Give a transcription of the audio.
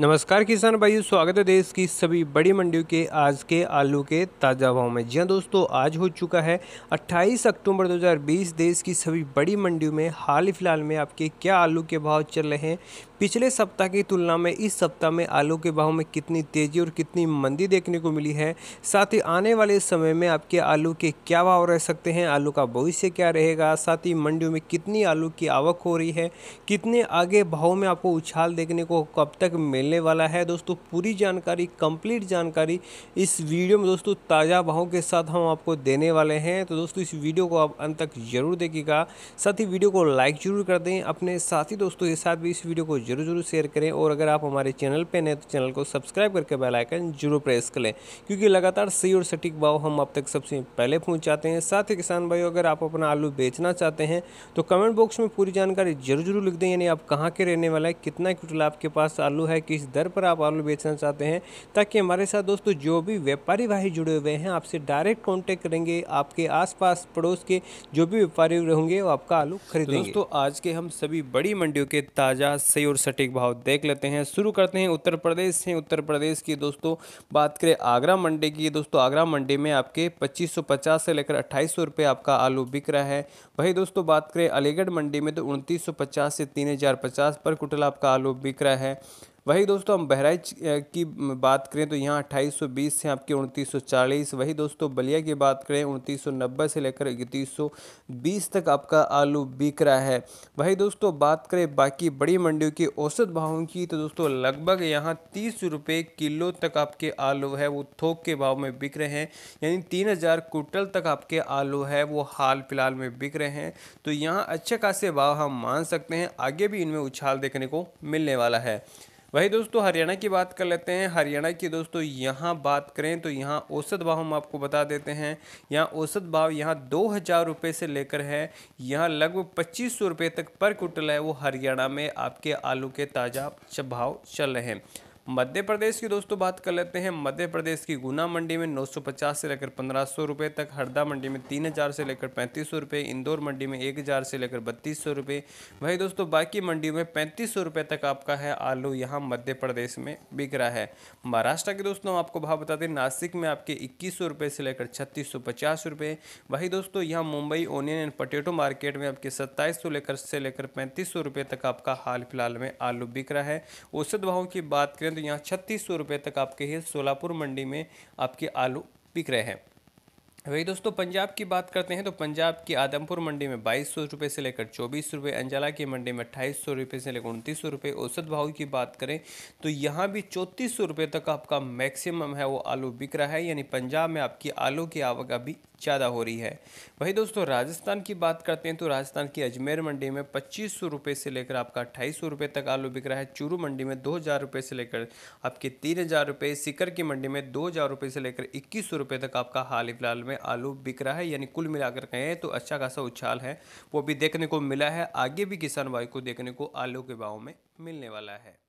नमस्कार किसान भाइयों स्वागत है देश की सभी बड़ी मंडियों के आज के आलू के ताज़ा भाव में जी हाँ दोस्तों आज हो चुका है 28 अक्टूबर 2020 देश की सभी बड़ी मंडियों में हाल ही फिलहाल में आपके क्या आलू के भाव चल रहे हैं पिछले सप्ताह की तुलना में इस सप्ताह में आलू के भाव में कितनी तेज़ी और कितनी मंदी देखने को मिली है साथ ही आने वाले समय में आपके आलू के क्या भाव रह सकते हैं आलू का भविष्य क्या रहेगा साथ ही मंडियों में कितनी आलू की आवक हो रही है कितने आगे भाव में आपको उछाल देखने को कब तक मिल मिलने वाला है दोस्तों पूरी जानकारी कंप्लीट जानकारी इस वीडियो में दोस्तों ताज़ा भाव के साथ हम आपको देने वाले हैं तो दोस्तों इस वीडियो को आप अंत तक ज़रूर देखिएगा साथ ही वीडियो को लाइक ज़रूर कर दें अपने साथी दोस्तों के साथ भी इस वीडियो को जरूर जरूर शेयर करें और अगर आप हमारे चैनल पर नए तो चैनल को सब्सक्राइब करके बेलाइकन जरूर प्रेस करें क्योंकि लगातार सही और सटीक भाव हम आप तक सबसे पहले पहुँचाते हैं साथ ही किसान भाई अगर आप अपना आलू बेचना चाहते हैं तो कमेंट बॉक्स में पूरी जानकारी जरूर जरूर लिख दें यानी आप कहाँ के रहने वाला है कितना क्विंटल आपके पास आलू है कि किस दर पर आप आलू बेचना चाहते हैं ताकि हमारे साथ दोस्तों जो भी व्यापारी भाई जुड़े हुए हैं आपसे डायरेक्ट कॉन्टेक्ट करेंगे आपके आसपास पड़ोस के जो भी व्यापारी होंगे वो आपका आलू तो खरीदेंगे दोस्तों आज के हम सभी बड़ी मंडियों के ताज़ा सही और सटीक भाव देख लेते हैं शुरू करते हैं उत्तर प्रदेश से उत्तर प्रदेश की दोस्तों बात करें आगरा मंडी की दोस्तों आगरा मंडी में आपके 2550 से लेकर अट्ठाईस सौ आपका आलू बिक रहा है वही दोस्तों बात करें अलीगढ़ मंडी में तो 2950 से 3050 पर कुटल आपका आलू बिक रहा है वही दोस्तों हम बहराइच की बात करें तो यहाँ 2820 से आपके 2940 वही दोस्तों बलिया की बात करें 2990 से लेकर 3120 तक आपका आलू बिक रहा है वही दोस्तों बात करें बाकी बड़ी मंडियों के औसत भावों की तो दोस्तों लगभग यहाँ तीस रुपये किलो तक आपके आलू है वो थोक के भाव में बिक रहे हैं यानी तीन हज़ार कुटल तक आपके आलू है वो हाल फिलहाल में बिक रहे हैं तो यहाँ अच्छे खासे भाव हम मान सकते हैं आगे भी इनमें उछाल देखने को मिलने वाला है वही दोस्तों हरियाणा की बात कर लेते हैं हरियाणा की दोस्तों यहाँ बात करें तो यहाँ औसत भाव हम आपको बता देते हैं यहाँ औसत भाव यहाँ दो हज़ार रुपये से लेकर है यहाँ लगभग पच्चीस सौ रुपये तक पर कुंटल है वो हरियाणा में आपके आलू के ताज़ा भाव चल रहे हैं मध्य प्रदेश की दोस्तों बात कर लेते हैं मध्य प्रदेश की गुना मंडी में 950 से लेकर पंद्रह सौ रुपये तक हरदा मंडी में 3000 से लेकर पैंतीस सौ रुपये इंदौर मंडी में 1000 से लेकर बत्तीस सौ रुपये वहीं दोस्तों बाकी मंडियों में पैंतीस सौ रुपये तक आपका है आलू यहाँ मध्य प्रदेश में बिक रहा है महाराष्ट्र के दोस्तों आपको भाव बता दें नासिक में आपके इक्कीस सौ रुपये से लेकर छत्तीस सौ पचास रुपये वहीं दोस्तों यहाँ Mumbai onion and potato market में आपके सत्ताईस सौ लेकर से लेकर पैंतीस सौ रुपये तक आपका हाल फिलहाल में आलू बिक रहा है औसत भावों की बात करें तो यहाँ छत्तीस सौ रुपये तक आपके ही सोलापुर मंडी में आपके आलू बिक रहे हैं वही दोस्तों पंजाब की बात करते हैं तो पंजाब की आदमपुर मंडी में बाईस सौ रुपये से लेकर चौबीस रुपये अंजला की मंडी में अट्ठाईस सौ रुपये से लेकर उनतीस सौ रुपये औसत भाव की बात करें तो यहाँ भी चौंतीस सौ रुपये तक आपका मैक्सिमम है वो आलू बिक रहा है यानी पंजाब में आपकी आलू की आवक अभी ज़्यादा हो रही है वही दोस्तों राजस्थान की बात करते हैं तो राजस्थान की अजमेर मंडी में पच्चीस सौ रुपये से लेकर आपका अट्ठाईस सौ रुपये तक आलू बिक रहा है चूरू मंडी में दो हज़ार रुपये से लेकर आपके तीन हज़ार रुपये सिकर की मंडी में दो हज़ार रुपये से लेकर इक्कीस सौ रुपये तक आपका हाल ही फिलहाल में आलू बिक रहा है यानी कुल मिलाकर कहें तो अच्छा खासा उछाल है वो भी देखने को मिला है आगे भी किसान भाई को देखने को आलू के भाव में मिलने वाला है